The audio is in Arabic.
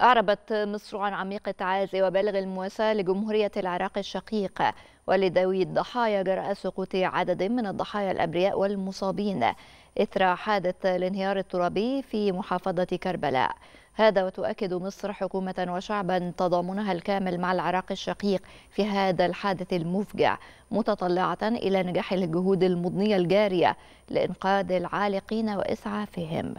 أعربت مصر عن عميق التعازي وبالغ المواساة لجمهورية العراق الشقيقة ولذوي الضحايا جراء سقوط عدد من الضحايا الأبرياء والمصابين إثر حادث الانهيار الترابي في محافظة كربلاء هذا وتؤكد مصر حكومة وشعبا تضامنها الكامل مع العراق الشقيق في هذا الحادث المفجع متطلعة إلى نجاح الجهود المضنية الجارية لإنقاذ العالقين وإسعافهم